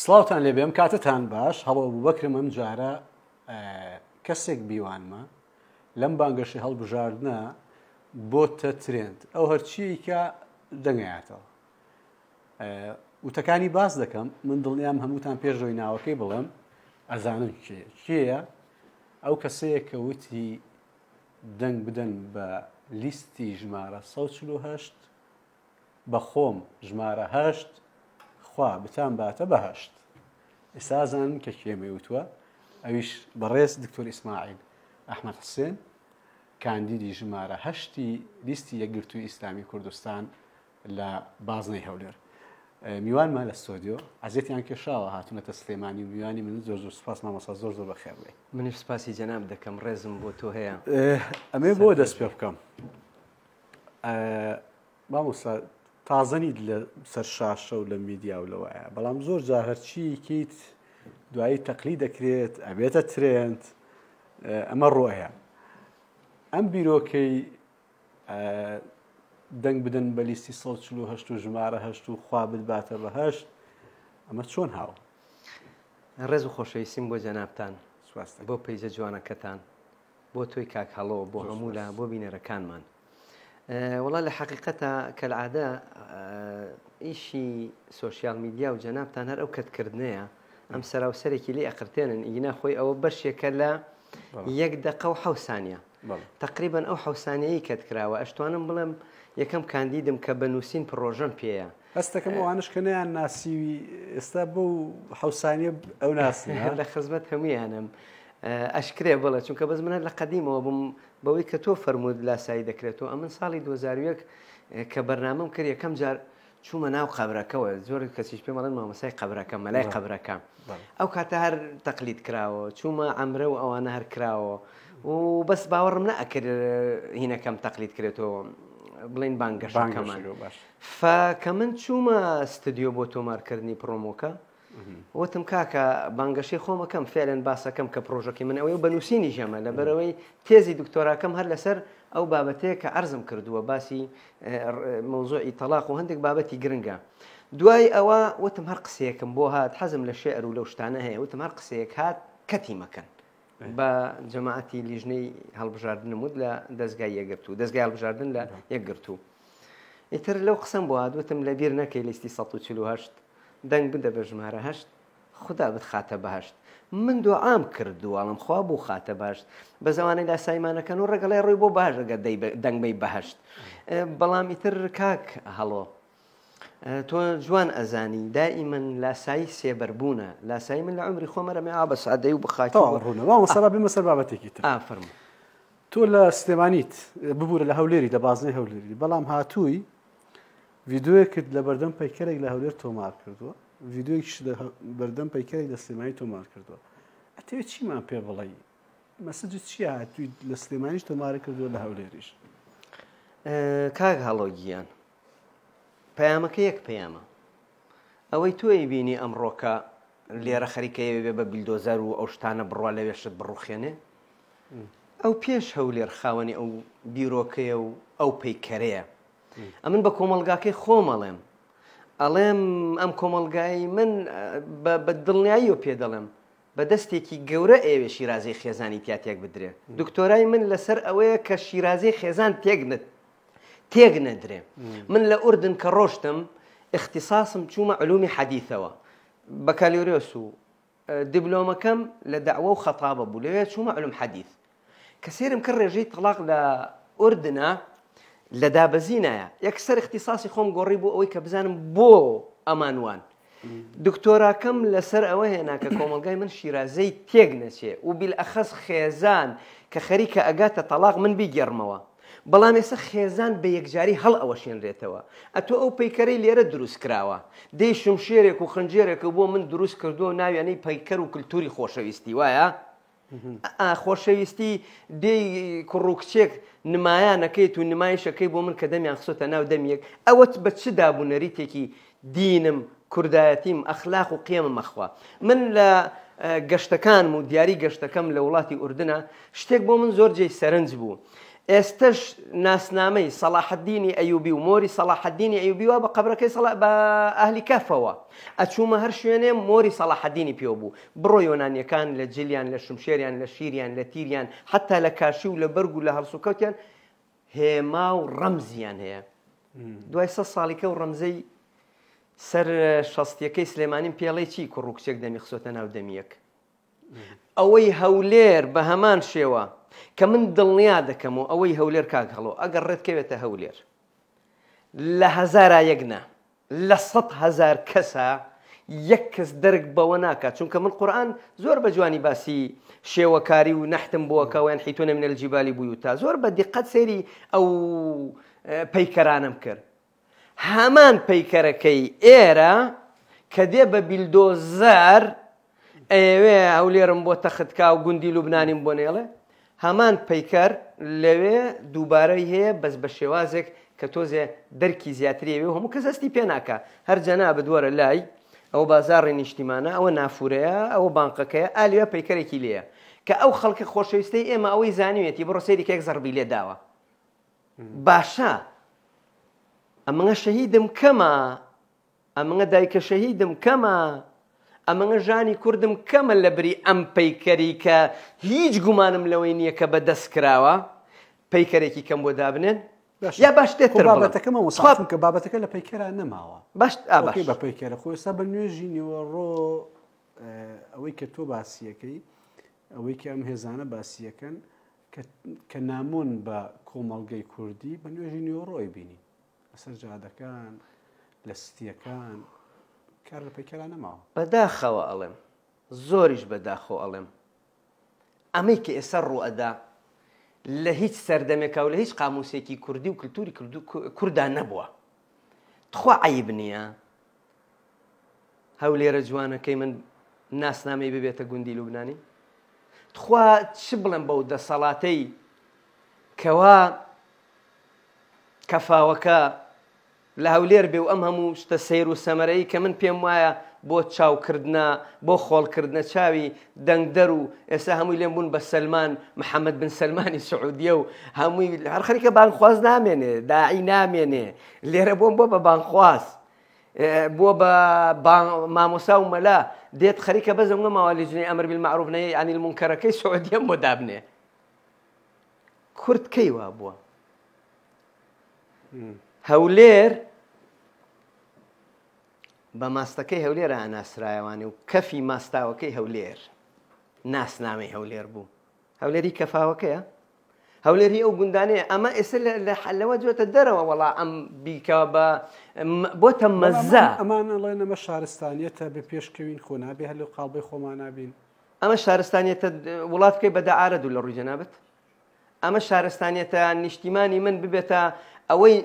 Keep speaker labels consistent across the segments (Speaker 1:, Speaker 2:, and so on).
Speaker 1: سلااوان لێ بێم کاتتان باش هەڵە بکرم ئەم جارە کەسێک بیوانمە لەم بانگەشی هەڵبژاردنە بۆتە ترێنند ئەو هەرچیکە دەنگایاتەوە وتەکانی باس دەکەم من دڵنیام هەمووتان پێشەوەی ناوەکەی بڵێم ئەزانم کێیە ئەو کەسەیە کە وتی دەنگ بدەن بە لیستی ژمارە ١هشت بە خۆم ژمارە هەشت خوا بتان باتە بەهشت ئێستازان کە کێمە وتوە ئەویش بەڕێز دکتۆر ئیسماعیل ئەحمد حسێن کاندیدی ژمارە هەشتی لیستی یەکگرتووی ئیسلامی کوردستان لە بازنەی هەولێر میوانمان لە سۆدیۆ ئازیێتیان کێشاوە هاتونەتە سلێمانی میوانی من زۆر زۆر سپاس مامەسا زۆر زۆر بەخێڕێ منیش سپاسی جەنام دەکەم ڕێزم بۆ تۆ هەیە ئەمێ بۆ دەست پێ بکەم مامۆسا تازەنیت لە سەر شاشە و لە میدیا و لەوەیە بەڵام زۆر جار هەرچیکییت دوایی تەقلی دەکرێت ئەبێتە ترێنند ئەمە ڕۆیە ئەم بیرۆکەی دەنگ بدەن بە لیستی سەڵچل و هەشت و ژمارە هەشت و خوا بباتە بە هەشت ئەمە چۆن هاو
Speaker 2: ڕێز و خۆشەویستیم بۆ جەنابان بۆ پەیجە جوانەکەتان بۆ تۆی کاک هەڵەوە بۆ هەمولا بۆ بینەرەکانمان وڵا لە حقیقەتە کەلعادە ئیشی سوۆسیال میدیا و جەنابتان هەر ئەو کەتکردنەیە ئەم سەراوسەرێکی لێ ئەقرتێنن ئینا خۆی ئەوە بەشێکە لە یەک دقە و حوسانە تقریبان ئەو حوسانەیە کەتکراوە ئەشتوانم بڵم یەکەم کاندیدم کە بە نووسین پرۆژەم پێەیە
Speaker 1: هەستەکەم ئەوانشکەنیان ناسیوی ئێستا
Speaker 2: بە و حوسانیە ئەو ناسی لە خزمەت هەمویانم ئەشکرێ بڵە چونکە بەز منە لە قەدیمەوە بم بەوەی کە تۆ فەرمود لاسایی دەکرێتەوە ئەمن ساڵی 2001 کە بەرنامەم کرد یەکەم جار چوومە ناو قبرەکەەوە زۆر کەسیش پێمەڵەن مامەسای قبرەکە مەلای قبرەکە ئەو کاتە هەر تەقلید کراوە چوومە ئەمرە و ئەوانە هەر کراوە و بەس باوەڕم نەکرد هینەکەم تەقلید کرێتەوە بڵین بانگەشەکەمان فکە من چوومە ستدیۆ بۆ تۆمارکردنی پرۆمۆکە وتم کاکە بانگەشی خۆمەکەم فێرن باسەکەم کە پرۆژەکەی من ئەوەی بەنووسینی ژەمە لە بەرەوەی تێزی دکتۆراکەم هەر لەسەر ئەو بابەتەیە کە ئەرزم کردووە باسی مۆزۆی تەلاق و هەندێک بابەتی گرنگە. دوای ئەوە وتم هەر قسەیەکم بۆ هات حەزم لە شێعر و لەو شتانە هەیە وتم هەر قسەیەک هات کەتی مەکەن بە جەماعەتی لیژنەی هەڵبژاردن وت لە دەستگای یەگرت و دەستگای هەڵبژاردن لە یەکگرت و. ئیتر لەو قسم بۆ هاتوتم لە بیر نەکەی لیستی 1940 دەنگ بدە بە ژمارە هەشت خدا بت خاتە بەهشت من دوعام کردووەڵم خوا بوو خاتە باش بە زمانی لا سایمانەکەن و ڕگەڵی ڕووی بۆ باشگە دەنگبەی بەهشت بەڵامی تر کاک هەڵۆ تۆ جوان ئەزانی دائی من لاسایی
Speaker 1: سێبەربوونە لاسایی من لە عمری خۆمەرەمێ ئا بە سادەی و بخاتەوەڕوونەوە سەبا بمە سەر بابەتێکی ئافرم تۆ لە سلێمانیت ببوورە لە هەولێری دە بازنەی هەولێری بەڵام هاتووی ویددیوە کرد لە بەردەم پەیکەرێک لە هەولێر تۆمار کردووە ویددیوەیەکیش بەردەم پەیکەرێک لە سلێمانی تۆمار کردووە ئەتەوێت چیمان پێ بڵێ مەسج چی هاتووی لە سلێمانیش تۆمارە کردووە لە هەولێریش
Speaker 2: کاگ هەڵۆگییان پەیامەکە یەک پەیامە ئەوەی توی بینی ئەمڕۆکە لێرە خەریکەیە بێ بە بیلدۆزار و ئەو شتانە بڕوا لەوێشت بڕوخێنێ ئەو پێش هەولێر خاوەنی ئەو بیرۆکەیە و ئەو پەیکەرەیە ئەمن بە کۆمەلگاکەی خۆمەڵێم ئەڵێم ئەم کۆمەلگایی من بە دڵنیایی و پێدەڵێم بە دەستێکی گەورە ئێوێ شیرازی خێزانی تیاتێک بدرێ دکتۆرای من لەسەر ئەوەیە کە شیرازی خێزان تێگنت تێگ نەدرێ من لە ئوردن کە ڕۆشتم اختیساسم چوومە علومی حەدیثەوە بە کالیۆرۆس و دیبلۆمەکەم لە داوە و خەتابە بوو لەوێ چوومە علوم حەدیث کە سێرم کرد ڕێژەی تەلاق لە ئوردنە لە دابەزینایە یەکسەر اختصاسی خۆم گۆڕی بۆ ئەوەی کە بزانم بۆ ئەمانوان دکتۆراکەم لەسەر ئەوە هێنا کە کۆمەلگای من شیرازەی تێک نەچێ و بیل ئەخەس خێزان کە خەریکە ئەگاتە تەلاق من بیگەڕمەوە بەڵام ئێستا خێزان بە یەکجاری هەڵ ئەوە شێنرێتەوە ئەتۆ ئەو پەیکەری لێرە دروست کراوە دەی شمشێرێک و خنجێرێکە بۆ من دروست کردو و ناویانەی پەیکەر و کللتوری خۆشەویستی وایە؟ خۆشەویستی دێی کوڕووکچێک نمایانەکەیت و نمایشەکەی بۆ من کە دەمیان خسۆتە ناو دەمیەک ئەوەت بە چ دابوونەریتێکی دینم کوردایەتیم ئەخلاق و قێمم مەخوا من لە گەشتەکانم و دیاری گەشتەکەم لە وڵاتی ئوردنە شتێک بۆ من زۆر جێی سەرنج بوو. ئێستش ناسنامەی سەلاحدینی ئەیوبی و مۆری سەلاحدینی ئەیوبیوە بە قبرەکەی بە ئەهلی کەفەوە ئەچوومە هەر شوێنێ مۆری سەلاحدینی پێ بوو بڕۆ یۆنانیەکان لە جلیان لە شمشێریان لە شیریان لە تیریان حتا لە کاشی و لە بەرگ و لە هەرسوکەوتیان هێما و ڕەمزیان هەیە دوای سە ساڵیکە و ڕەمزەی سەر شەستیەکەی سلێمانیم پێڵی چی کوڕوکچێک دەمی خسۆتە ناو دەمیەک ئەوەی هەولێر بە هەمان شێوە کە من دڵنیا دەکەم و ئەوەی هەولێر کاک هەڵۆ ئەگەر ڕێتکەوێتە هەولێر لە هزارە یەکنا لە سە هزار کەسە یەک کەس دەرگ بەوە ناکات چونکە من قورآن زۆر بە جوانی باسی شێوەکاری و نەحتم بووەکەوەیان حیتونە منە جیبالی بووی و تا زۆر بە دیقەت سێری ئەو پەیکەرانم کرد هەمان پەیکەرەکەی ئێرە کە دێ بە بیلدۆزار ئەوێ ئەو لێرم بۆ تەختکا و گوندی لوبنانیم بۆ نێڵێ هەمان پەیکەر لەوێ دووبارەی هەیە بەس بە شێوازێک کە تۆزێ دەرکی زیاتریەوێ هەموو کە زەستی پێناکە هەر جەنا بدوەرە لای ئەو بازارڕی نیشتیمانە ئەوە نافورەیە ئەوە بانقەکەیە ئالوێ پەیکەرێکی لێە کە ئەو خەڵکە خۆشەویستی ئێمە ئەوەی زانوێتی بڕۆ سێری کێک زەربی لێ داوە باشە ئەمەە شەهیدم کەمە ئەمەە دایکە شەهیدم کەمە ئەمەگە ژانی کوردم کەمە لە بری ئەم پەیکەری کە هیچ گومانم لەوەی نییە کە بەدەست کراوە پەیکەرێکی کەم بۆ دابنێن
Speaker 1: یا باشتێتر بابەتەکەمە وسڵاتم کە بابەتەکە لە پەیکەرا نەماوە باش بە پەیکەرە خۆستا بە نوێژی نیوەڕۆ ئەوەی کە تۆ باسیەکەی ئەوەی کە ئەم هێزانە باسیەکەن کە نامۆن بە کۆمەڵگەی کوردی بە نوێژی نیوەڕۆی بینی لەسەر جادەکان لە ستیەکان کار لە پیکرا نەماوە
Speaker 2: بەداخەوە ئەڵێم زۆریش بەداخۆ ئەڵێم ئەمەی کە ئێستا ڕوئەدا لە هیچ سەردەمێکا و لە هیچ قاموسێکی کوردی و کللتوری کووردا نەبووە تخوا عیب نییە هەو لێرە جوانەکەی من ناسنامەی ببێتە گوندی لوبنانی تخوا چ بڵم بەو دەسەڵاتەی کەوا کەفاوەکە لە هەولێر بێ و ئەم هەموو شتە سیر و سەمەرایی کە من پێم وایە بۆ چاوکردە بۆ خۆڵکردە چاوی دەنگدەر و ئێستا هەمووی لێم بوون بە سلمان محەممەد بن سلمانی سعودیە و هەمووی هەر خەریکە بانخواز نامێنێ داعی نامێنێ لێرە بۆم بۆ بە بانخواست بۆ بە مامۆسا و مەلا دێت خەریکە بەزم نەماوە لەژنی ئەمر بالمەعروفنەیە ئەنیل مونکەرەکەی سعودیم بۆ دابنێ کورتکەی وا بووە. هەولێر بە ماستەکەی هەولێرە ئاناسرایوانی و کەفی ماستاوەکەی هەولێر ناسنامەی هەولێر بوو هەولێری کەفاوەکەیە هەولێری ئەو گوندانەیە ئەمە ئێستا لە حلەوە جوێتە دەرەوە وڵا ئەم بیکە بە بۆتە مەزە
Speaker 1: ئەمانە لەڵێن ئەمە شارستانیەتە بە پێشکەوین خۆنابێ هەلو قاڵبی خۆمانابین ئەمە شارستانیەتە وڵاتکەی بەدە ئارە دوو لە ڕووی
Speaker 2: جەنابەت ئەمە شارستانیەتە نیشتیمانی من ببێتە ئەوەی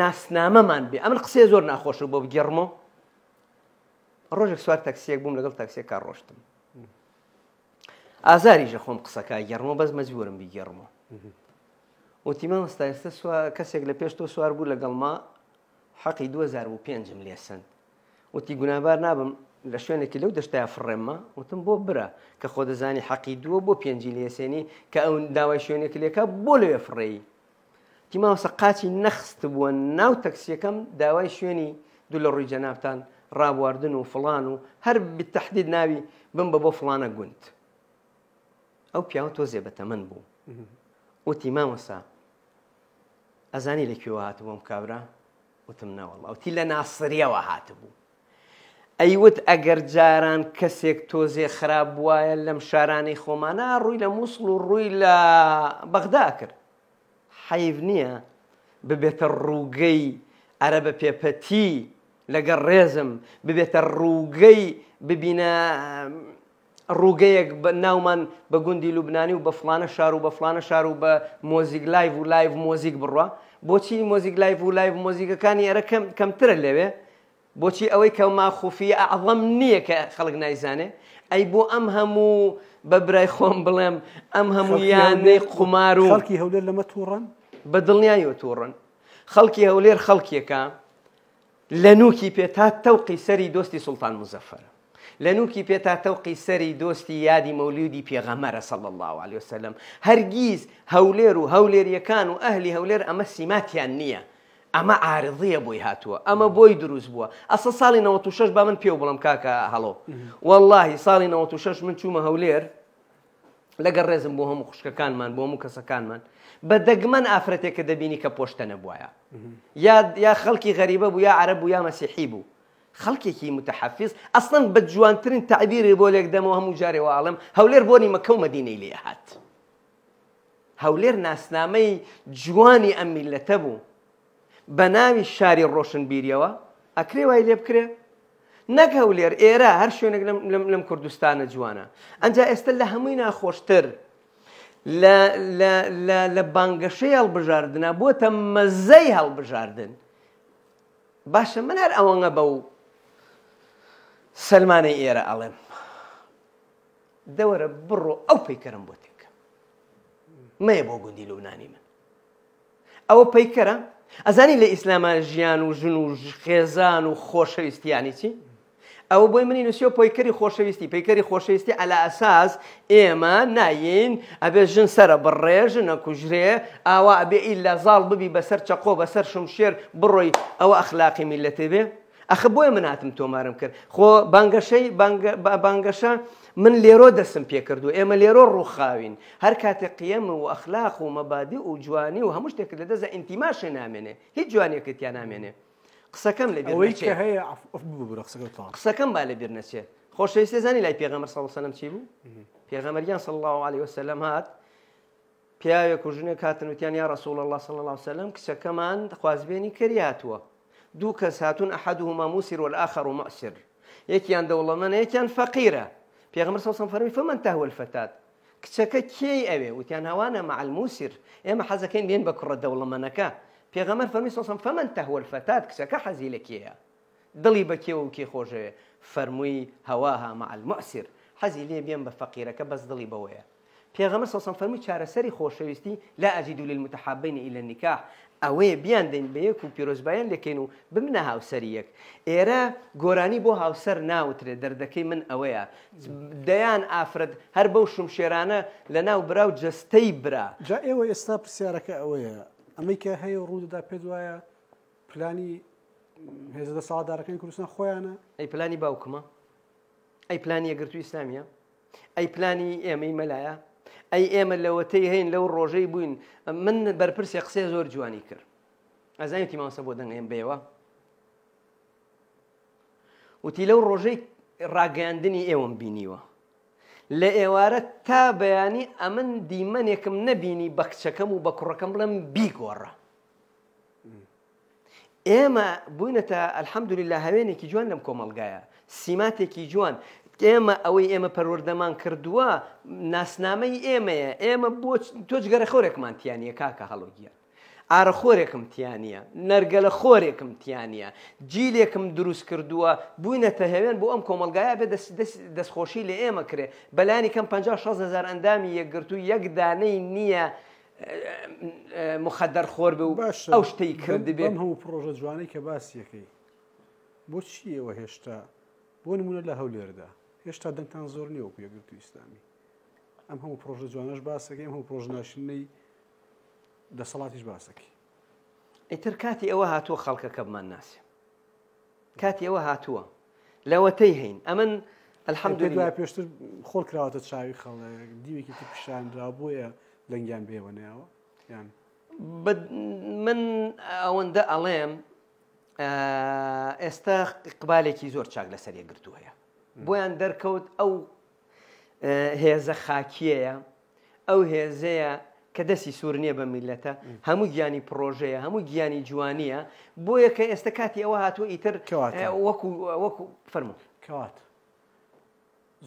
Speaker 2: ناسنامەمان بێ ئەمن قسێ زۆر ناخۆش بۆ بگەڕمەوە ڕۆژێک سوار تەکسیەک بووم لەگەڵ تەکسێک کار ڕۆشتم ئازاریژە خۆم قسەکە گەڕمەوە بەس مەجبورم بیگەڕمەوە وتیمان ئستا ئێستا کەسێک لە پێش تۆ سوار بوو لەگەڵما حەقی 2005م لێسند وتی گونابار نابم لە شوێنێکی لەو دەشتا فڕێمە وتم بۆ برە کە خۆ دەزانی حەقی دووە بۆ پێنجی لێسێنی کە ئەو داوای شوێنێکی لێکە بۆ لێ فڕێی تیماوەسە قاچی نەخست بووە ناو تەکسیەکەم داوای شوێنی دوو لە ڕووی جەنابان ڕابواردن و فڵان و هەر بتەحدید ناوی بم بە بۆ فلانە گوند ئەو پیاوە تۆزێ بە تەمەەن بوو وتی مامۆسا ئەزانی لەکوێوە هاتبووم کابرا وتم ناوەڵ وتی لە ناسریەوە هاتبوو ئەیوت ئەگەر جاران کەسێک تۆزێ خراپ وایە لەم شارانەی خۆمانە ڕووی لە مووسڵ و ڕووی لە بەغدا کرد حەیف نییە ببێتە ڕووگەی ئەرە بە پێپەتی لەگەڵ ڕێزم ببێتە ڕووگەی ببینە ڕووگەیەک ناومان بە گوندی لوبنانی و بە فلانە شار و بە فلانە شار و بە مۆزیک لایف و لایف مۆزیک بڕە بۆچی مۆزیک لایف و لایف مۆزیکەکانی ئەرە کەمترە لەوێ بۆچی ئەوەی کە ماخوفی ئەڵەم نییە کە خەڵک نایزانێ ئەی بۆ ئەم هەموو بە برای خۆم بڵێم ئەم هەموو یانەی قمار و خەڵکی
Speaker 1: هەولێر لەمە تووڕەن
Speaker 2: بە دڵنیایەوە تووڕن خەڵکی هەولێر خەڵکیەکە لە نوکی پێ تا تەوقی سەری دۆستی سلتان مزەفەر لە نوکی پێ تا تەوقی سەری دۆستی یادی مەولودی پێغەمەرە سەڵ الله عليه وسلم هەرگیز هەولێر و هەولێریەکان و ئەهلی هەولێر ئەمە سیماتیان نییە ئەمە ئارضیە بۆی هاتووە ئەمە بۆی دروست بووە ئەسە ساڵی 96 با من پێ بڵم کاکە هەڵۆ واللهی ساڵی 96 من چوومە هەولێر لەگە ڕێزم بۆ هەموو خوشکەکانمان بۆ هەموو کەسەکانمان بە دەگمەن ئافرەتێک کە دەبینی کە پۆشتە نەبووایە یا خەڵکی غەریبە بوو یا عرب بوو یا مەسیحی بوو خەڵکێکی متحفز ئەسڵەن بە جوانترین تعبیری بۆ لێک دەمەوە هەموو جارێەوە ئاڵم هەولێر بۆنی مەکە و مەدینەی لێ هات هەولێر ناسنامەی جوانی ئەمیلەتە بوو بە ناوی شاری ڕۆشنبیریەوە ئەکرێ وای لێ بکرێ نەک هەولێر ئێرە هەر شوێنێک لەم کوردستانە جوانە ئەنج ئێستا لە هەمووی ناخۆشتر لە بانگەشەی هەڵبژاردنە بۆتە مەزەی هەڵبژاردن باشە من هەر ئەوەنە بە و سلمانەی ئێرە ئەڵێم دەوەرە بڕۆ ئەو پیکەرم بۆ تێکە مەیە بۆ گوندی لەونانی من ئەوە پیکەرە ئەزانی لە ئیسلامان ژیان و ژن و خێزان و خۆشەویستیانی چی؟ ئەوە بۆی منی نووسیۆ پۆیکەری خۆشەویستی پەیکەری خۆشەویستی ئەلا ئەساس ئێمە نایین ئەبێ ژن سرە بڕێ ژنە کوژرێ ئاوا ئەبێ ئیلا زاڵ ببی بەسەر چەقۆ بەسەر شمشێر بڕۆی ئەوە ئەخلاقی میلەتێ بێ ئەخە بۆیە مناتم تۆمارم کرد خۆ بانگەشەی بانگەشە من لێرۆ دەسم پێ کردو ئێمە لێرۆ ڕووخاوین هەر کاتێ قیەم و ئەخلاق و مەبادی و جوانی و هەموو شتێک لە دەزە ئینتیماشە نامێنێ هیچ جوانێکت یا نامێنێ قسە کەم لە هەیە قسە کەم با لە بێرنەچێت خۆشەویستە زانی لای پێغەمە سەڵسەلم چی بوو پێغەمەریان سڵ الله عليه وسلم هات پیاوێک و ژنێک کاتنوتیان یا رسول الله صلی الله وسلم کچەکەمان خوازبێنی کریاتوە دوو کەس هاتون ئەحدهما موسر والآخر مؤسر من دەوڵەمەن یەکیان فەقیرە پێغەمبەر صلی الله عليه وسلم فەرمی فمن تهوى الفتات کچەکە کێی ئەوێ وتیان هەوانە مع الموسر اما ئێمە حەزەکەین بێن بە کوڕە دەوڵەمەنەکە پێغەمەر فەرمی سەسم فەمەند تەهوە فەتات کچەکە حەزی لە کێە دڵی بەکێوە و کێ خۆشێ فەرمووی هەواها مەعل مؤسر حەزی لێ بێن بە فەقیرەکە بەس دڵی بەوەیە پێغەمەر سەسم فەرمی چارەسەری خۆشەویستی لا ئەجید و للمتحابینی ئیلە نیکاح ئەوەیە بیان دەین بەیەک و پیرۆزبایان لەکەین و بمنە هاوسەری یەک ئێرە گۆرانی بۆ هاوسەر ناوترێت دەردەکەی من ئەوەیە دەیان ئافرەت هەر بەو شمشێرانە لە ناو برا و
Speaker 1: جستەی برا جا ئێوە ئێستا پرسیارەکە ئەوەیە ئەمەی کە هەیە ڕوودەدا پێ وایە پلانی هێزدە سادارەکانی کوردستان خۆیانە
Speaker 2: ئەی پلانی باوکمە ئەی پلانی یەگرتو ئسلامیە ئەی پلانی ئێمەی مەلایە ئەی ئێمە لەوەتەی هەین لەو ڕۆژەی بووین من بەرپرسی قسێ زۆر جوانی کرد ئەزانیتی ماسە بۆ دەنگێن بێوە وتی لەو ڕۆژەی ڕاگەاندنی ئێوەم بینیوە لە ئێوارە تا بەیانی ئەمن دیمەنێکم نەبینی بە کچەکەم و بە کوڕەکەم بڵم بیگۆڕە. ئێمە بوونەتە ئەلحەمدولی لە هەوێنێکی جوان لەم کۆمەلگایە سیماتێکی جوان ئێمە ئەوەی ئێمە پەروەردەمان کردووە ناسنامەی ئێمەیە ئێمە بۆ تۆجگەرە خۆرێکمانتییانە کاکە هەڵۆگیە ئارەخۆرێکم تیانە نەرگە لە خۆرێکم تیانە جیلێکم دروست کردووە بووینەتە هەوێن بۆ ئەم کۆمەلگایە بێ دەستخۆشی لە ئێمە کرێ بەلانی کەم 560هزار ئەندامی یەکگرتو یەک دانەی نییە. مخدەر خۆر بێ و باش ئەو شتەی کردی بێن
Speaker 1: هەوو پرۆژە جوانەی کە باسیەکەی بۆ چیەوە هێشتا بۆ نمونە لە هەولێردا هێشتا دەنگتان زۆر نیوەکو یەگرتو ئیسلامی ئەم هەموو پرۆژە جوانش باسەکەی هەموو پرۆژناشنەی دەسەڵاتیش باسەکی
Speaker 2: ئیتر کاتی ئەوە هاتووە خەڵکەکە بمان ناسی کاتی ئەوە هاتووە لەوەتەی هەین ئەمن ئەلحەمد دوای
Speaker 1: پێشتر خۆل کراوەتە چاوی خەڵە دیوێکی پیشاندرا بۆیە لەنگیان بێوەنیاوە یان
Speaker 2: من ئەوەندە ئەڵێم ئێستا قبالێکی زۆر چاک لەسەر یەگرتو هەیە بۆیان دەرکەوت ئەو هێزە خاکیەیە ئەو هێزەیە کە دەستی سوور نییە بە میلەتە هەموو گیانی پرۆژەیە هەموو گیانی جوانیە
Speaker 1: بۆ یەکە ئێستا کاتی ئەوە هاتووە ئیتر وەکو وەکو فەرمو کەوات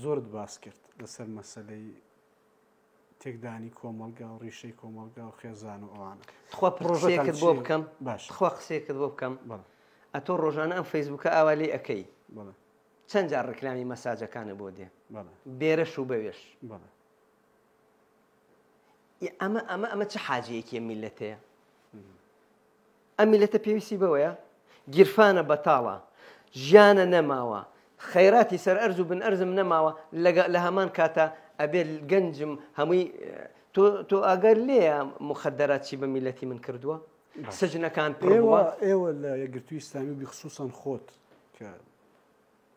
Speaker 1: زۆرت باس کرد لەسەر مەسلەی تێکدانی کۆمەلگا و ڕیشەی کۆمەلگا و خێزان و ئەوانە خوا پرۆژەیە کرد بۆ بکەم
Speaker 2: باشخوا قسەیە کرد بۆ بکەم ئە تۆ ڕۆژانە ئەم فەیسبووکە ئاوالی ئەەکەی چەند جار ڕکلامی مەساجەکانە بۆ دێ بێرەش و بەوێش بڵێ اما اما اما چه حاجه یکی ملته ام ملته پی سی بو یا جان نماوا خيراتي سر ارجو بن ارزم نماوا لها مان كاتا ابي الجنجم همي تو تو اگر لي مخدرات شي بملتي من كردوا سجن كان بروبا ايوا
Speaker 1: ايوا لا قلتو يستعملوا بخصوصا خوت ك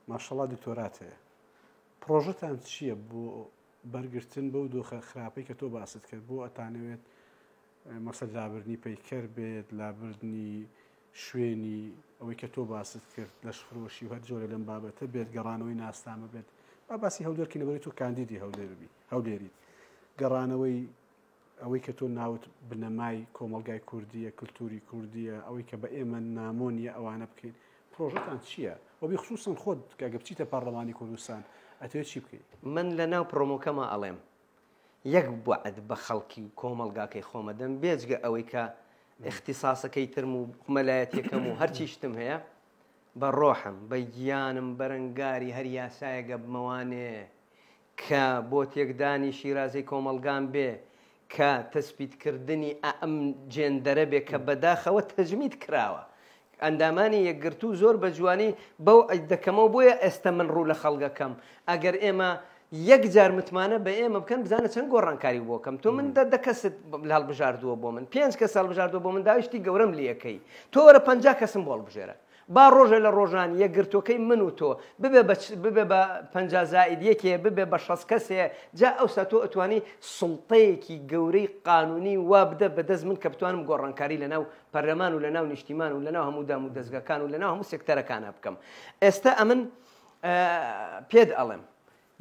Speaker 1: ما شاء الله دكتوراته بروجيت انت شي بو بەرگتن بەو دۆخە خراپەی کە تۆ باست کرد بۆ ئەتانەوێت مەسەر لابرنی پەیکەر بێت لابرنی شوێنی ئەوەی کە تۆ باست کرد لەش فرۆشی هەر جۆرە لەم بابەتە بێت گەڕانەوەی ناستامە بێت با باسی هەولێرکی لەبەری تۆ کاندیدی هەولێربی هەولێریت گەڕانەوەی ئەوەی کە تۆ ناوت بنەمای کۆمەلگای کوردیە کللتوری کوردیە ئەوەی کە بە ئێمە نامۆنیە ئەوانە بکەین پرۆژەتان چییە؟ وبی خصوصن خۆت کە گەپچیتە پارلەمانی کوردستان ئەتوێت چی بکەیت
Speaker 2: من لە ناو پرۆمۆکەمە ئەڵێم یەک بەعد بە خەڵکی کۆمەلگاکەی خۆمەدەم بێجگە ئەوەی کە اختیساسەکەی ترم و مەلایەتەکەم و هەرچی شتم هەیە بە ڕۆحم بە گیانم بەرەنگاری هەر یاسایەگە بمەوانێ کە بۆ تێکدانی شیرازەی کۆمەلگان بێ کە تەسبیتکردنی ئەم جێندەرە بێ کە بەداخەوە تەجمیت کراوە ئەندامانی یەکگرتو زۆر بە جوانی بەو دەکەمەوە بۆیە ئێستا من ڕوو لە خەڵگەکەم ئەگەر ئێمە یەک جار متمانە بە ئێمە بکەن بزانە چەند گۆڕانکاری بۆکەم تۆ من دەکەست هەڵبژاردووە بۆ من پێنج کە ساڵبژاردووە بۆ من داویشتی گەورەم لیەکەی تۆوەرە پ کەسم بۆڵ بژێرە با ڕۆژە لە ڕۆژان یەکگرتوەکەی من و تۆ ببێ ببێ بە پەنجازائید یەکێ ببێ بە شەس کەسێ جا ئەوسا تۆ ئەتوانی سڵتەیەکی گەورەی قانونی وا بدە بەدەست من کە بتوانم گۆڕانکاری لە ناو پەرلەمان و لە ناو نیشتیمان و لە ناو هەموو دام و دەستگەکان و لە ناو هەموو سێکتەرەکانە بکەم ئێستا ئەمن پێت ئەڵێم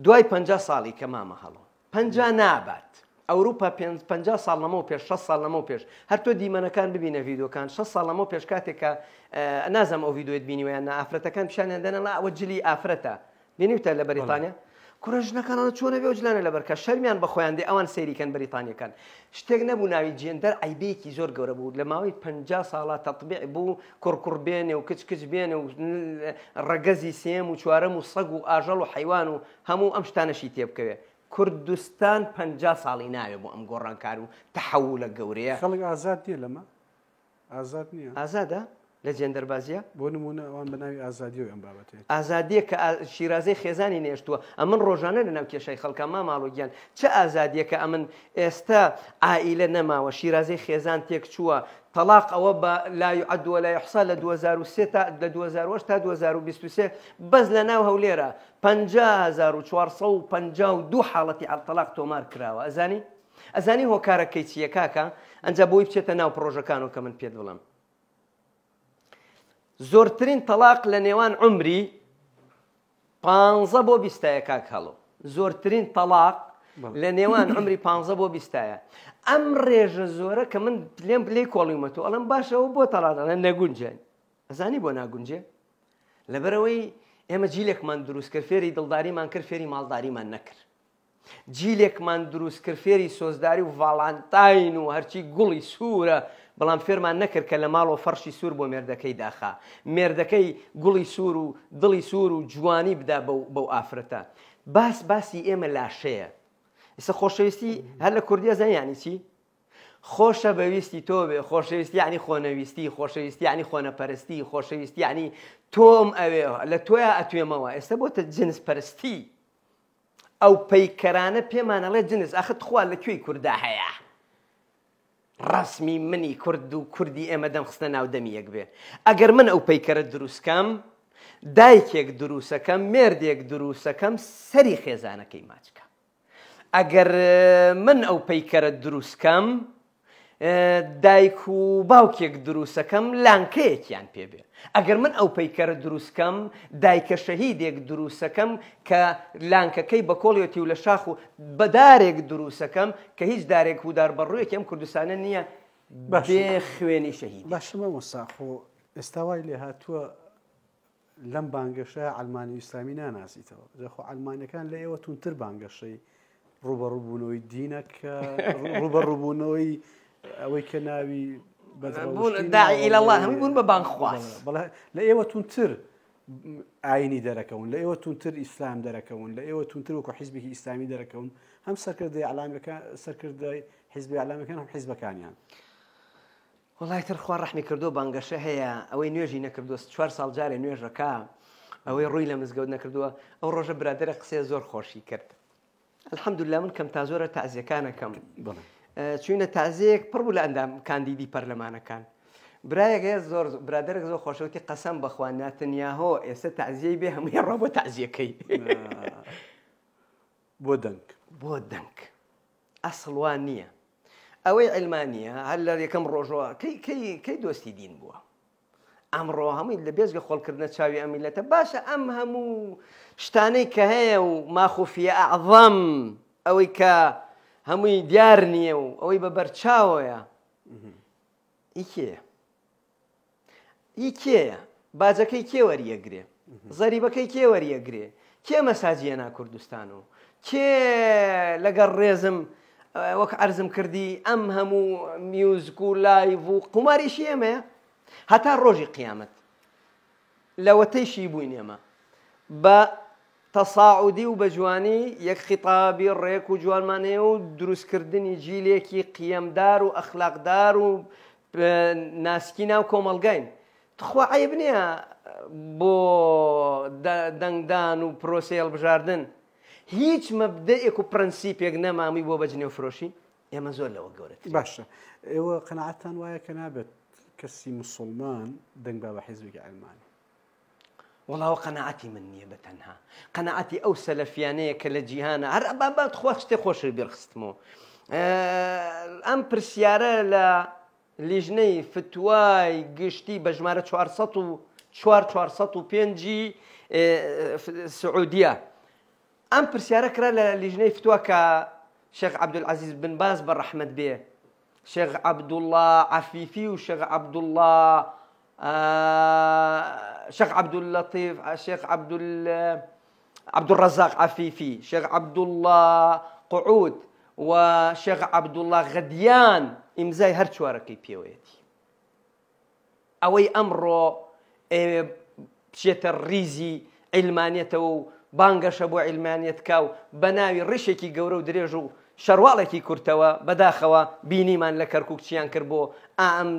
Speaker 2: دوای پ ساڵی کە مامە هەڵۆ پ نابات ئەوروپا 50 سال لەمە و پێش 6 سال لەمە و پێش هەر تۆ دیمەنەکان ببینە ڤیددیوەکان 6 سال لەمە پێش کاتێکە نازم ئەو ڤیددیوێت بینیویان ئافرەتەکان پیشانیان دەنەڵ ئەوە جلی ئافرەتە بینیتە لە بەریتانیا کوڕژنەکانە چۆنە بێ جلانە لە بەرکە شەرمیان بە خۆیان دێ ئەوان سەیریکەن بریتانیەکان شتێک نەبوو ناوی جێندەر ئەیبێکی زۆر گەورە بوو لە ماوەی 50 ساڵات تەطبیع بوو کوڕکوڕ بێنێ و کچکچ بێنێ و ڕەگەزی سێم و چوارەم و سەگ و ئاژەڵ و حیوان و هەموو ئەم شتانەشی تێبکەوێت کوردستان پ ساڵی ناوێ بۆ ئەم گۆڕانکار و تەحەو لە گەورەیە خەڵک ئازاد دیە لەمە
Speaker 1: ئازاد نییە ئازادە
Speaker 2: لە جێندەربازیە
Speaker 1: بۆ نمونە ئەوان بەناوی ئازادی و ئەم بابەتێ
Speaker 2: ئازادیە کە شیرازەی خێزانی نێشتووە ئەمن ڕۆژانە لە ناو کێشەی خەڵکە ما ماڵۆگیان چه ئازادیە کە ئەمن ئێستا ئائیلە نەماوە شیرازەی خێزان تێک چووە تەلاق ئەوە بە لایعدووە لای حسا لە 2023 تا لە 2020 تا 2023 بەس لە ناو هەولێرە 5452 حاڵەتی ئەتەلاق تۆمار کراوە ئەزانی ئەزانی هۆکارەکەی چیە کاکە ئەنجە بۆی بچێتە ناو پرۆژەکان و کە من پێت بڵم زۆرترین تەلاق لە نێوان عمری پ بۆ بیستەیە کاک هەڵۆ زۆرترین تەلاق لە نێوان ئەمری پ بۆ بیستایە ئەم ڕێژە زۆرە کە من لێم لێ کۆڵیمەتۆ ئەڵم باشەوە بۆ تەڵاتەنە نەگونجێن ئەزانی بۆ ناگونجێ لەبەرەوەی ئێمە جیلێکمان دروست کرد فێری دڵداریمان کرد فێری ماڵداریمان نەکرد جیلێکمان دروست کرد فێری سۆزداری و ڤاڵانتاین و هەرچی گوڵی سوورە بەڵام فێرمان نەکرد کە لە ماڵەوە فەرشی سوور بۆ مێردەکەی داخا مێردەکەی گوڵی سوور و دڵی سوور و جوانی بدا بەو ئافرەتە باس باسی ئێمە لاشەیە ئستا خۆشەویستی هەر لە کوردی زای ینی چی؟ خۆشە بەویستی تۆ بێ خۆشەویستی ینی خۆنەویستی خۆشەویستی ینی خۆنەپەرستی خۆشەویستی ینی تۆم ئەوێ لە تۆیە ئەتوێمەوە ئێستا بۆتە جنس پەرستی ئەو پەیکەرانە پێمانەڵێ جنس ئەخت خوا لە کوێی کووردا هەیە. ڕسمی منی کورد و کوردی ئێمە دەم خستە ناو دەمیەک بێ. ئەگەر من ئەو پەیکەرە دروستکەم، دایکێک دروستەکەم مێردێک دروستەکەم سەری خێزانەکەی ماچکە. ئەگەر من ئەو پەیکەرە دروستکەم دایک و باوکێک دروستەکەم لانکەیەکیان پێبێ ئەگەر من ئەو پەیکەرە دروستکەم دایکە شەهیدێک دروستەکەم کە لانکەکەی بە کۆڵیەتی و لە شاخ و بەدارێک دروستەکەم کە هیچ دارێک ودار بەڕوویەکی ئەم کوردستانە نییە
Speaker 1: بەێ خوێنی شەهید باشمە وساخۆ ئێستا وای لێ هاتووە لەم بانگەشە ئەلمانی ئیسلامی ناناسیتەوە دەخۆ ئەلمانەکان لە ئێوە تونتر بانگەشەی ڕوبەڕووبوونەوەی دینەکە ڕوبەڕووبوونەوەی ئەوەی کە ناوی داعیلله هەم بوون بە بانخواست لە ئێوە تونتر ئاینی دەرەکەون لە ئێوە تونتر ئیسلام دەرەکەون لە ئێوە تونتر وکو حیزبێکی ئیسلامی دەرەکەون هەم سەرکردی ئالامەکە سەرکردی حیزبی ئالامەکان هەم حیزبەکانیان. وڵای ترخوا ڕحمی کردو بانگەشە هەیە
Speaker 2: ئەوەی نوێژی نەکردو چوار ساڵ جارێ نوێژەکە ئەوەی ڕووی لە مزگەوت نەکردووە ئەو ڕۆژە برادرە قسێ زۆر خۆشی کرد. الحەمدوللا من کەم تا زۆرە تازیەکانەکەم چوینە تازیەک پڕ بوو لە ئەندام کاندیدی پەرلەمانەکان برایەکە زۆر برادێک زۆر خۆشەوتی قەسم بەخوان ناتنیاهۆ ئێستا تازیەی بێ هەمووی ڕۆ بۆ تازیەکەی بۆ دەنگ بۆ دەنگ ئەسڵوان نییە ئەوەی ئەلمانیا هەر لە یەکەم ڕۆژەوە کەی دۆستی دین بووە ئەمڕۆ هەمووی لە بێزگە خۆڵکردنە چاوی ئەمیلەتە باشە ئەم هەموو شتانەی کە هەیە و ماخوفیە ئەعظەم ئەوەی کە هەمووی دیار نییە و ئەوەی بە بەرچاوەیە ئیکێ ئیکێە باجەکەی کێ وەریەگرێ زەریبەکەی کێ وەریەگرێ کێ مەساجیە نا کوردستان و کێ لەگەڵ ڕێزم وەک ئەرزم کردی ئەم هەموو میوزک و لایڤ و قماریشی ئێمەیە هەتا ڕۆژی قیامەت لەوەتەیشی بووین ئێمە بە تەساعودی و بە جوانی یەک خیتابی ڕێک و جوانمانەیە و دروستکردنی جیلێکی قیەمدار و ئەخلاقدار و ناسکی ناو کۆمەلگاین تخوا عیب نییە بۆ دەنگدان و پرۆسیل بژاردن هیچ مەبدەیەک و پرەنسیپێک نەمامی بۆ بەجنێ فرۆشی ئێمە زۆر لەوە
Speaker 1: گەورێت باشە ئێوە قەنعاتان وایە کە نابێت كسي مسلمان دن بابا حزبك علماني والله
Speaker 2: قناعتي من نيابة قناعتي أو سلفيانية كلا جيهانا هر أبان بابا تخوخش تخوش البرخستمو اه، أم برسيارة لا لجني فتواي قشتي بجمارة شوارسطو شوار شوارسطو بينجي اه، سعودية أم برسيارة كرا لجني فتوى شيخ عبد العزيز بن باز بن رحمة بيه شيخ عبد الله عفيفي وشيخ عبد الله الشيخ آه عبد اللطيف شيخ عبد عبد الرزاق عفيفي شيخ عبد الله قعود وشيخ عبد الله غديان امزاي هەر چوارەکەی پێوەیەتی ئەوەی ئەمڕۆ بچێتە ریزی عیلمانێتەوە و بانگەشە بۆ عیلمانێت کاو بە ناوی ڕشێکی گەورە شەرواڵێکی کورتەوە بەداخەوە بینیمان لە کەرکک چیان کرد بۆ ئام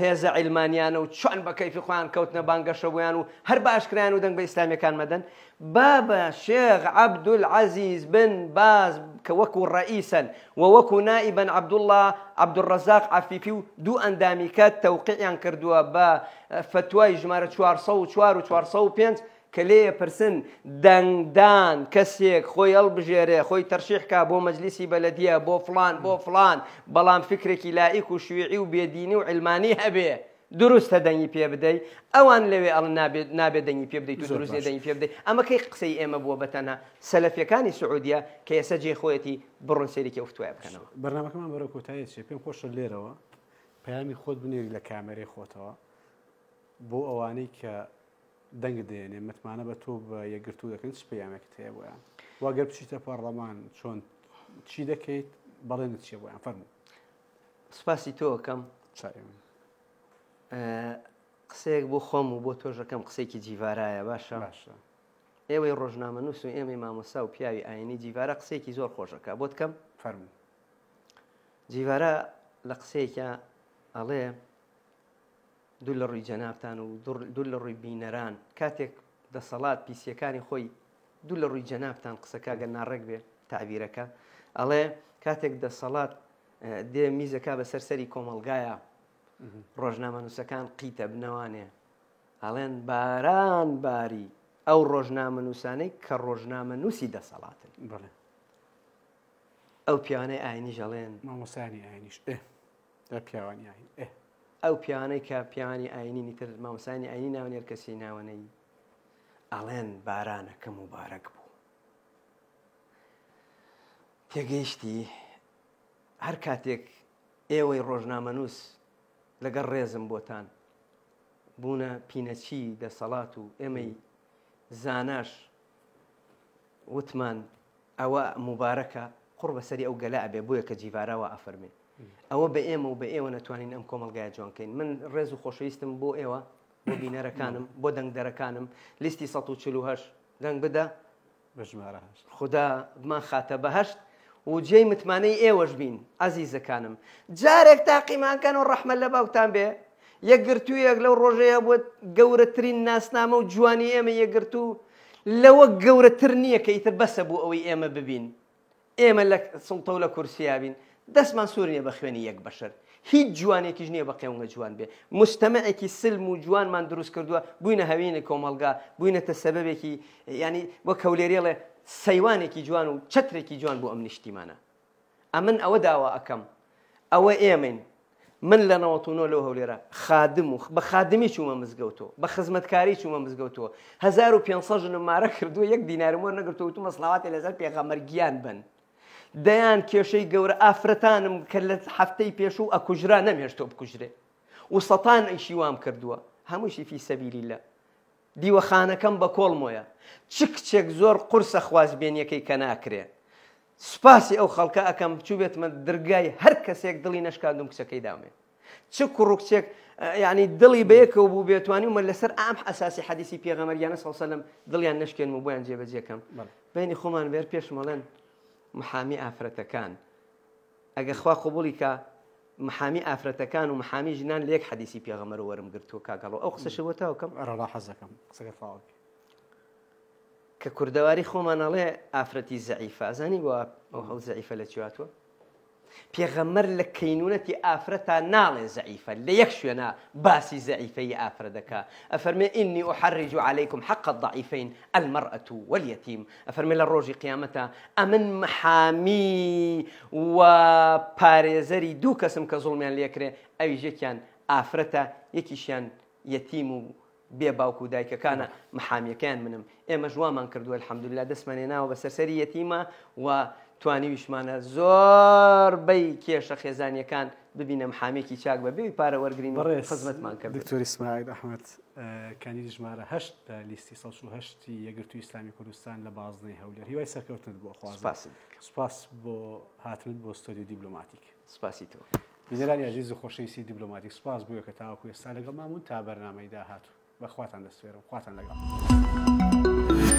Speaker 2: هێزە عیلمانیانە و چۆن بە کەیفی خۆیان کەوتنە بانگەشەبیان و هەر باشکریان و دەنگ بە ئیسلامیەکان مەدەن با بە شێغ عبدول عزیز بن باز کە وەکو ڕئیسن و وەکو نائیبەن عبدوڵله عبدوڕزاق عفیفی و دوو ئەندامیکات تەوقییان کردووە بە فتوای ژمارە 4 و 4 و 4 و 5 کە لێە پرسن دەنگدان کەسێک خۆی هەڵبژێرێ خۆی تەرشیحکە بۆ مەجلیسی بەلەدیە بۆ فلان بۆ فلان بەڵام فکرێکی لایک و شوێعی و بێدینی و علمانی هەبێ. دروستە دەنگی پێ بدەیت ئەوان لەوێ ئەڵ نابێت دەنگی پێ بدەیت دروست دەنگی پێ بدەیت ئەمە کەی قسەی ئێمە بووە بەتەنە سەلفیەکانی سعودیا کە ئێسە جێ خۆەتی بڕون سەریکە فتوای بکەنەوە
Speaker 1: بەرنمەکەمان بەرە کۆتایی چێ پێم خۆشە لێرەوە پەیامی خۆت بنێری لە کامەرەی خۆتەوە بۆ ئەوانەی کە دەنگ دێنێ متمانە بە تۆ بە یەگرتو دەکەن چ پامێکت هەیە بۆیان واگەر بچیتە پارلەمان چۆن چی دەکەیت بەڵێنت چیە بۆیان فەرمو سپاسی تۆکەم
Speaker 2: قسەیەک بۆ خۆم و بۆ تۆژەکەم قسێکی جیوارایە باشە باشە ئێوەی ڕۆژنامە نووس و ئێمەی مامۆسا و پیاوی ئاینی جیوارە قسێکی زۆر خۆشەکە بۆ بکەم فەرمو جیوارە لە قسێکە ئەڵێ دوو لە ڕووی جەنابان و دوور لە ڕووی بینەران کاتێک دەسەڵات پیسیەکانی خۆی دوو لە ڕووی جەنابان قسەکە گە ناڕێک بێ تعبیرەکە ئەڵێ کاتێک دەسەڵات دێ میزەکە بە سەرسەری کۆمەلگایە ڕۆژنامە نووسەکان قیتە بنەوانێ ئەڵێن باران باری ئەو ڕۆژنامە نووسانەی کە ڕۆژنامە نووسی دەسەڵاتن بڵێ ئەو پیانەی ئاینی ژەڵێن مامۆسانی ئاینیش ئێ لە پیاوانی ئاین ئێ ئەو پیانەی کە پیانی ئاینی تر مامسانی ئاینی ناونێر کەسی ناوەنەی ئەڵێن بارانەکەم و بارەک بوو. تێگەیشتی هەر کاتێک ئێوەی ڕۆژنامەنووس لەگەڵ ڕێزم بۆتان بوونە پینەچی دەسەڵات و ئێمەی زاناش وتمان ئەوە مبارەکە قڕ بەسەری ئەو گەلا ئەبێ بووە کە جیوارەوە ئەفەرمێت. ئەوە بە ئێمە و بە ئێوە نەتوانین ئەم کۆمەلگای جوانکەین من ڕێز و خۆشەویستم بۆ ئێوە بۆ بینەرەکانم بۆ دەنگدەرەکانم لیستی 1940 دەنگ بدە بژمارە خدامان خاتە بەهشت و جێی متمانەی ئێوەش بین ئازیزەکانم جارێک تاقیمانکەن و ڕەحمە لە باوتان بێ یەکگرتوویەک لەو ڕۆژەیە بۆ گەورەترین ناسنامە و جوانی ئێمە یەکگرتو لەوە گەورەتر نییە کە ئیتر بەسە بوو ئەوەی ئێمە ببین ئێمە لە سڵتە و لە کورسیابین دەستمان سوورە بە خوێنی یەک بەشەر هیچ جوانێکیش نییە بە قێونگە جوان بێ مستەمەەکی سلم و جوانمان دروست کردووە بووینە هەوینە کۆمەلگا بووینەتە سەبەبێکی ینی بۆ کەولێریڵێ سەیوانێکی جوان و چترێکی جوان بۆ ئەم نیشتیمانە ئەمن ئەوە داوا ئەەکەم ئەوە ئێمن من لە نەوەتونۆ لەو هەولێرە خادم و بە خادمی چوومە مزگەوتەوە بە خزمەتکاری چوومە مزگەوتەوە 1500 ژنممارە کردو یەک دینارمەوە نەگرتو وتو مەسلاوات لەزار پێغەمەرگیان بن دەیان کێشەی گەورە ئافرەتانم کە لە هەفتەی پێش و ئەکوژرا نەمێشتۆ بکوژرێ و سەتان ئەیشیوام کردووە هەمووشی فی سەبیری لە دیوەخانەکەم بە کۆڵمۆیە چ کچێک زۆر قورسە خوازبێنیەکەی کە ناکرێ سوپاسی ئەو خەڵکە ئەەکەم چوبێتمە دەرگای هەر کەسێک دڵی نشکاندم کچەکەی دامێ چ کوڕکچێک ینی دڵی بەیەکەوە بوو بێتوانی ومە لەسەر ئام ئەساسی حەدیسی پێغەمەریانە سەسەلم دڵیان نشکێن و بۆیان جێبەجێکەم بینی خۆمان بێر پێشمەڵێن محامی ئافرەتەکان ئەگە خوا قوبولی کە محامی ئافرەتەکان و محامی ژنان لێک حەدیسی پێغەمەر وەرم گرتووە کاگەڵەوە ئەو
Speaker 1: قسەشەوەتەوەکەم ڕڵا حەزەکەم قسەکەفاوەک
Speaker 2: کە کوردەواری خۆمانەڵێ ئافرەتی زعیفازانی بۆ ئەو زعیفە لە چواتوە پێغەمەر لە کەینونەتی ئافرەتا ناڵێ زعیفە لە یەک شوێنە باسی زعیفەی ئافرە دەکا ئەفەرمێ ئینی عليكم حق الضعيفين المرأة واليتيم ئەفەرمێ لە ڕۆژی قیامەتە ئەمن محامی و پارێزەری دوو کەسم کە زوڵمیان لێکرێ ئەوی ژێکیان ئافرەتە یەکیشیان یەتیم و بێ باوکو و دایکەکانە نعم. محامیەکەیان منم ئێمە ژوامان کردووە الحەمدللا دەستمانێناوە بە سەرسەری یەتیمە و توانی ویشمانە زۆر بەی کێشە خێزانیەکان ببینم حامێکی چاک بە بێوی پارە وەرگین بەڕێ خزمەتمان کرد دکتۆری
Speaker 1: سماعید ئەحمد کانی ژمارە هەشت لیستی سەهشتی یەگرتووی ئسلامی کوردستان لە بازنەی هەولێر هیوای سەرکەوتنت بۆ خواز سپاس بۆ هاتنت بۆ ستۆدی دیبلوماتیک سپاسی تۆ بزرانی عزیز خۆشەویستی دیبلوماتیک سپاس بووە کە تاواکو ئێستا لەگەڵ مامون تا بەرنمەیدا هاتو بەخواتان دەستێرم خواتان لەگەڵ.